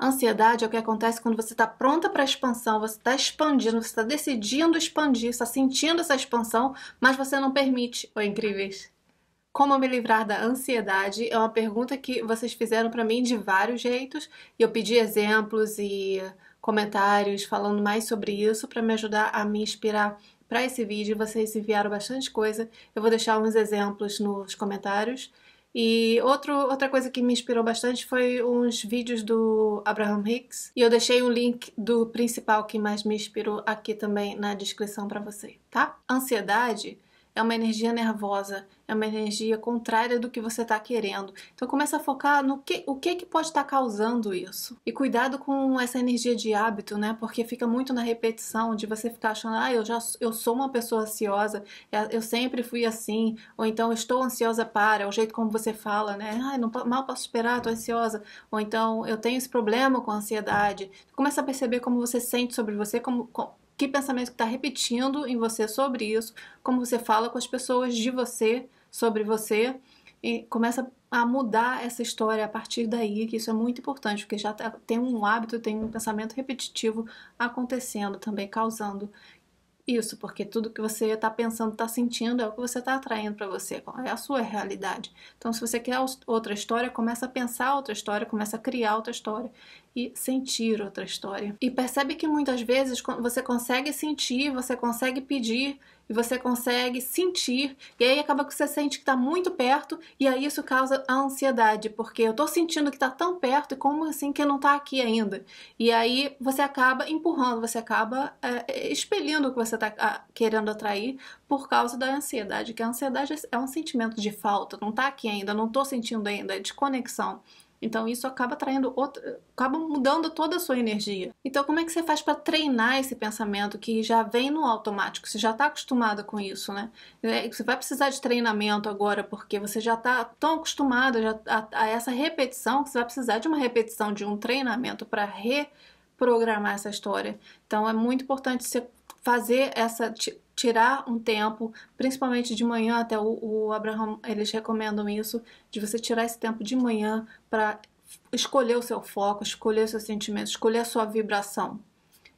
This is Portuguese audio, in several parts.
Ansiedade é o que acontece quando você está pronta para a expansão, você está expandindo, você está decidindo expandir, está sentindo essa expansão, mas você não permite. Oi, incríveis! Como me livrar da ansiedade? É uma pergunta que vocês fizeram para mim de vários jeitos e eu pedi exemplos e comentários falando mais sobre isso para me ajudar a me inspirar para esse vídeo. Vocês enviaram bastante coisa, eu vou deixar uns exemplos nos comentários. E outro, outra coisa que me inspirou bastante foi uns vídeos do Abraham Hicks. E eu deixei o um link do principal que mais me inspirou aqui também na descrição para você, tá? Ansiedade é uma energia nervosa, é uma energia contrária do que você está querendo. Então começa a focar no que o que, que pode estar tá causando isso. E cuidado com essa energia de hábito, né? Porque fica muito na repetição de você ficar achando, ah, eu já eu sou uma pessoa ansiosa, é, eu sempre fui assim, ou então estou ansiosa para, é o jeito como você fala, né? Ah, não, mal posso esperar, estou ansiosa, ou então eu tenho esse problema com a ansiedade. Começa a perceber como você sente sobre você, como, como que pensamento está repetindo em você sobre isso, como você fala com as pessoas de você, sobre você, e começa a mudar essa história a partir daí, que isso é muito importante, porque já tá, tem um hábito, tem um pensamento repetitivo acontecendo também, causando isso, porque tudo que você está pensando, está sentindo, é o que você está atraindo para você, é a sua realidade. Então, se você quer outra história, começa a pensar outra história, começa a criar outra história e sentir outra história. E percebe que muitas vezes você consegue sentir, você consegue pedir e você consegue sentir, e aí acaba que você sente que está muito perto, e aí isso causa a ansiedade, porque eu estou sentindo que está tão perto, e como assim que não está aqui ainda? E aí você acaba empurrando, você acaba é, é expelindo o que você está querendo atrair por causa da ansiedade, que a ansiedade é, é um sentimento de falta, não está aqui ainda, não estou sentindo ainda, é desconexão. Então isso acaba traindo outra, acaba mudando toda a sua energia. Então como é que você faz para treinar esse pensamento que já vem no automático? Você já está acostumada com isso, né? É, você vai precisar de treinamento agora porque você já está tão acostumada a, a essa repetição que você vai precisar de uma repetição de um treinamento para reprogramar essa história. Então é muito importante você fazer essa tirar um tempo, principalmente de manhã, até o, o Abraham, eles recomendam isso, de você tirar esse tempo de manhã para escolher o seu foco, escolher os seus sentimentos, escolher a sua vibração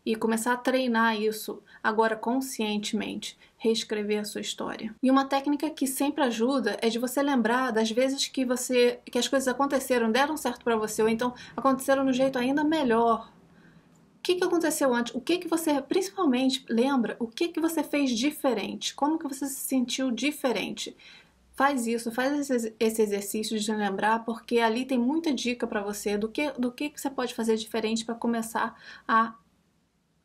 e começar a treinar isso agora conscientemente, reescrever a sua história. E uma técnica que sempre ajuda é de você lembrar das vezes que você que as coisas aconteceram, deram certo para você ou então aconteceram no jeito ainda melhor que, que aconteceu antes? O que, que você, principalmente, lembra? O que, que você fez diferente? Como que você se sentiu diferente? Faz isso, faz esse exercício de lembrar, porque ali tem muita dica para você do que, do que, que você pode fazer diferente para começar a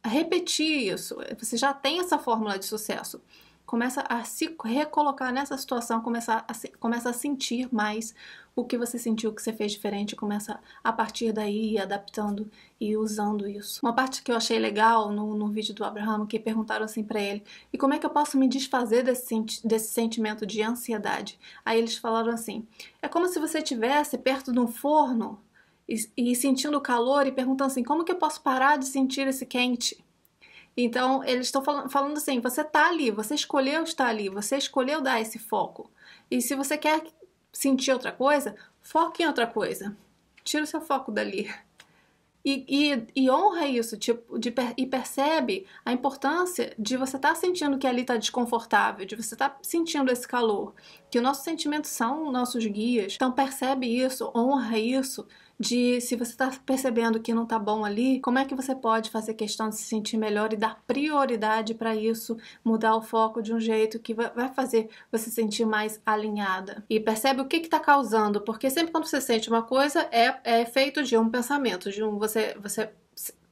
repetir isso. Você já tem essa fórmula de sucesso começa a se recolocar nessa situação, começa a, se, começa a sentir mais o que você sentiu que você fez diferente, começa a partir daí ir adaptando e usando isso. Uma parte que eu achei legal no, no vídeo do Abraham, que perguntaram assim para ele, e como é que eu posso me desfazer desse, desse sentimento de ansiedade? Aí eles falaram assim, é como se você estivesse perto de um forno e, e sentindo calor e perguntando assim, como que eu posso parar de sentir esse quente? Então, eles estão falando, falando assim: você está ali, você escolheu estar ali, você escolheu dar esse foco. E se você quer sentir outra coisa, foque em outra coisa. Tira o seu foco dali. E, e, e, honra isso, tipo, de, e percebe a importância de você estar tá sentindo que ali está desconfortável, de você estar tá sentindo esse calor, que nossos sentimentos são nossos guias. Então percebe isso, honra isso, de se você está percebendo que não está bom ali, como é que você pode fazer questão de se sentir melhor e dar prioridade para isso, mudar o foco de um jeito que vai fazer você se sentir mais alinhada. E percebe o que está causando, porque sempre quando você sente uma coisa é, é efeito de um pensamento, de um você você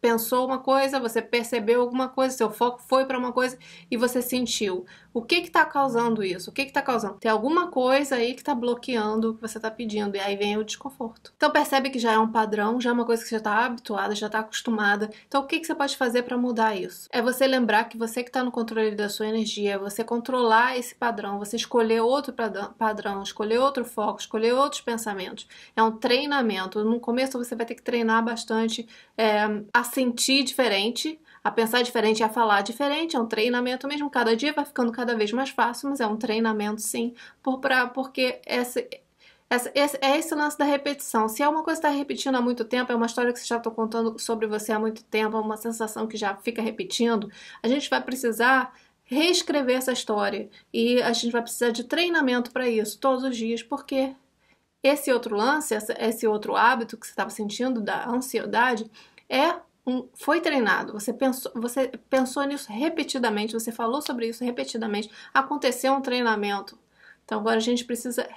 pensou uma coisa, você percebeu alguma coisa, seu foco foi para uma coisa e você sentiu. O que que tá causando isso? O que que tá causando? Tem alguma coisa aí que tá bloqueando o que você tá pedindo, e aí vem o desconforto. Então percebe que já é um padrão, já é uma coisa que você está tá habituada, já tá acostumada. Então o que que você pode fazer para mudar isso? É você lembrar que você que tá no controle da sua energia, é você controlar esse padrão, você escolher outro padrão, escolher outro foco, escolher outros pensamentos. É um treinamento. No começo você vai ter que treinar bastante é, a sentir diferente, a pensar diferente e a falar diferente. É um treinamento mesmo. Cada dia vai ficando cada vez mais fácil, mas é um treinamento sim. Por, pra, porque essa, essa, esse, é esse lance da repetição. Se é uma coisa que está repetindo há muito tempo, é uma história que você já está contando sobre você há muito tempo, é uma sensação que já fica repetindo, a gente vai precisar reescrever essa história. E a gente vai precisar de treinamento para isso todos os dias, porque esse outro lance, esse outro hábito que você estava sentindo da ansiedade, é um, foi treinado, você pensou, você pensou nisso repetidamente, você falou sobre isso repetidamente, aconteceu um treinamento. Então agora a gente precisa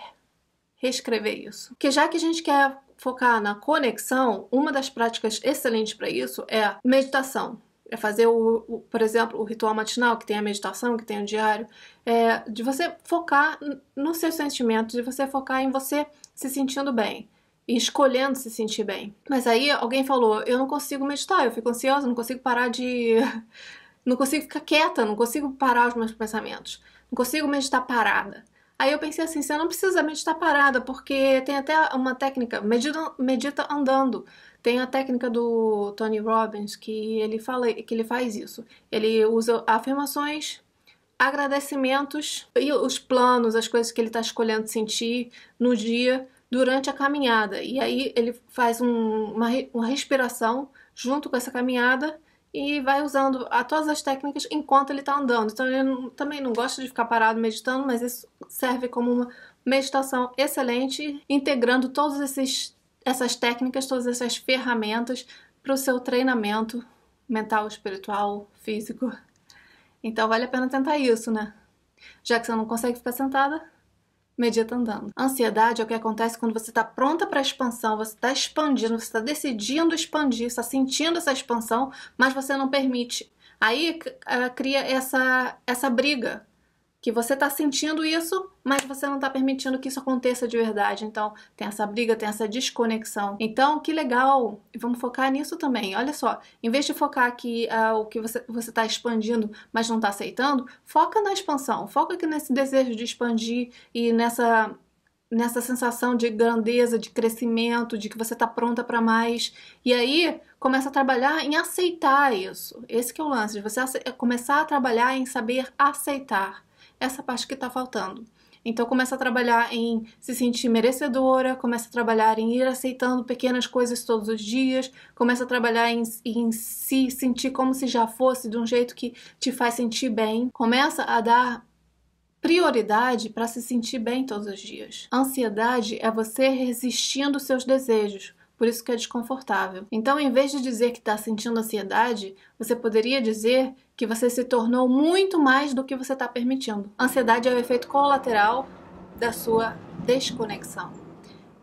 reescrever isso. Porque já que a gente quer focar na conexão, uma das práticas excelentes para isso é meditação. É fazer, o, o, por exemplo, o ritual matinal, que tem a meditação, que tem o diário, é de você focar nos seus sentimentos, de você focar em você se sentindo bem e escolhendo se sentir bem. Mas aí alguém falou: eu não consigo meditar, eu fico ansiosa, não consigo parar de. não consigo ficar quieta, não consigo parar os meus pensamentos, não consigo meditar parada. Aí eu pensei assim: você não precisa meditar parada, porque tem até uma técnica, medita, medita andando. Tem a técnica do Tony Robbins que ele fala que ele faz isso. Ele usa afirmações, agradecimentos e os planos, as coisas que ele está escolhendo sentir no dia durante a caminhada. E aí ele faz um, uma, uma respiração junto com essa caminhada e vai usando a todas as técnicas enquanto ele está andando. Então ele não, também não gosta de ficar parado meditando, mas isso serve como uma meditação excelente, integrando todas esses, essas técnicas, todas essas ferramentas para o seu treinamento mental, espiritual, físico. Então vale a pena tentar isso, né? Já que você não consegue ficar sentada, medita andando. Ansiedade é o que acontece quando você está pronta para expansão, você está expandindo, você está decidindo expandir, está sentindo essa expansão, mas você não permite. Aí cria essa, essa briga que você está sentindo isso, mas você não está permitindo que isso aconteça de verdade. Então, tem essa briga, tem essa desconexão. Então, que legal! Vamos focar nisso também. Olha só, em vez de focar que uh, ah, o que você está expandindo, mas não está aceitando, foca na expansão. Foca aqui nesse desejo de expandir e nessa nessa sensação de grandeza, de crescimento, de que você está pronta para mais. E aí começa a trabalhar em aceitar isso. Esse que é o lance, de você começar a trabalhar em saber aceitar essa parte que está faltando. Então começa a trabalhar em se sentir merecedora, começa a trabalhar em ir aceitando pequenas coisas todos os dias, começa a trabalhar em, em se sentir como se já fosse de um jeito que te faz sentir bem. Começa a dar prioridade para se sentir bem todos os dias. Ansiedade é você resistindo seus desejos. Por isso que é desconfortável. Então, em vez de dizer que está sentindo ansiedade, você poderia dizer que você se tornou muito mais do que você está permitindo. Ansiedade é o efeito colateral da sua desconexão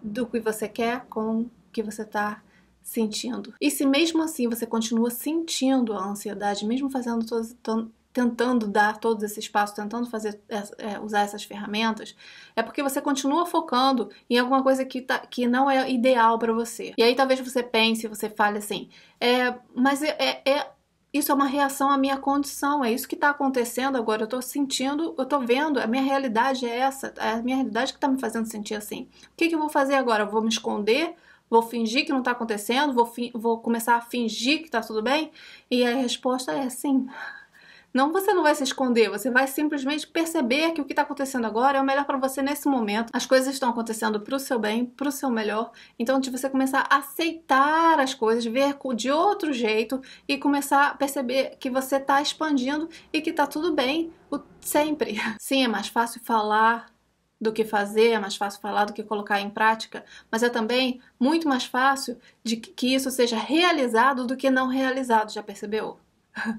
do que você quer com o que você está sentindo. E se mesmo assim você continua sentindo a ansiedade, mesmo fazendo todos tentando dar todos esses passos, tentando fazer é, usar essas ferramentas, é porque você continua focando em alguma coisa que, tá, que não é ideal para você. E aí talvez você pense, você fale assim, é, mas é, é, é isso é uma reação à minha condição, é isso que está acontecendo agora. Eu estou sentindo, eu estou vendo, a minha realidade é essa, é a minha realidade que está me fazendo sentir assim. O que, que eu vou fazer agora? Eu vou me esconder? Vou fingir que não está acontecendo? Vou, vou começar a fingir que está tudo bem? E a resposta é sim. Não, você não vai se esconder, você vai simplesmente perceber que o que está acontecendo agora é o melhor para você nesse momento. As coisas estão acontecendo para o seu bem, para o seu melhor. Então, de você começar a aceitar as coisas, ver de outro jeito e começar a perceber que você está expandindo e que está tudo bem o, sempre. Sim, é mais fácil falar do que fazer, é mais fácil falar do que colocar em prática, mas é também muito mais fácil de que isso seja realizado do que não realizado, já percebeu?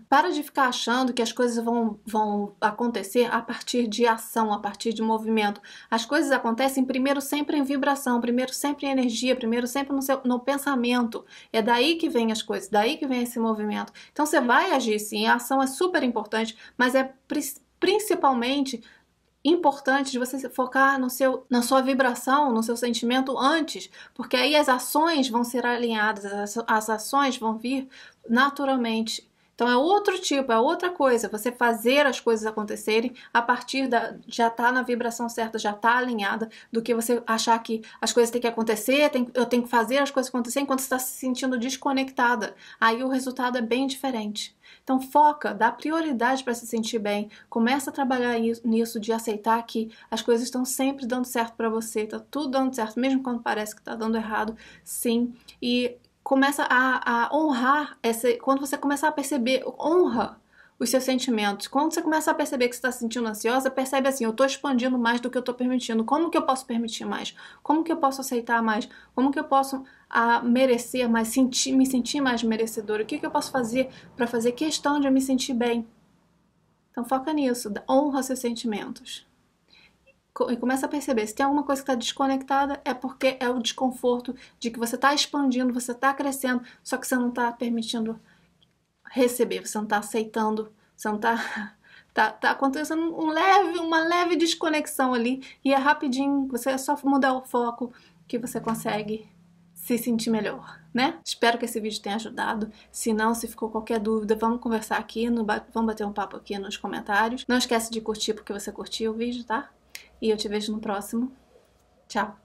Para de ficar achando que as coisas vão, vão acontecer a partir de ação, a partir de movimento. As coisas acontecem primeiro sempre em vibração, primeiro sempre em energia, primeiro sempre no, seu, no pensamento. É daí que vem as coisas, daí que vem esse movimento. Então você vai agir sim, a ação é super importante, mas é principalmente importante de você focar no seu, na sua vibração, no seu sentimento antes, porque aí as ações vão ser alinhadas, as ações vão vir naturalmente então é outro tipo, é outra coisa. Você fazer as coisas acontecerem a partir da já tá na vibração certa, já tá alinhada, do que você achar que as coisas têm que acontecer, tem, eu tenho que fazer as coisas acontecerem enquanto você está se sentindo desconectada. Aí o resultado é bem diferente. Então foca, dá prioridade para se sentir bem, começa a trabalhar nisso de aceitar que as coisas estão sempre dando certo para você, tá tudo dando certo, mesmo quando parece que tá dando errado, sim. E começa a, a honrar essa. Quando você começar a perceber, honra os seus sentimentos. Quando você começa a perceber que você está se sentindo ansiosa, percebe assim: eu estou expandindo mais do que eu estou permitindo. Como que eu posso permitir mais? Como que eu posso aceitar mais? Como que eu posso a, merecer mais, sentir, me sentir mais merecedora? O que, que eu posso fazer para fazer questão de me sentir bem? Então foca nisso, honra seus sentimentos e começa a perceber se tem alguma coisa que está desconectada, é porque é o desconforto de que você está expandindo, você está crescendo, só que você não está permitindo receber, você não está aceitando, você não está. Tá, tá acontecendo um leve, uma leve desconexão ali e é rapidinho, você é só mudar o foco que você consegue se sentir melhor, né? Espero que esse vídeo tenha ajudado. Se não, se ficou qualquer dúvida, vamos conversar aqui, no, vamos bater um papo aqui nos comentários. Não esquece de curtir porque você curtiu o vídeo, tá? E eu te vejo no próximo. Tchau!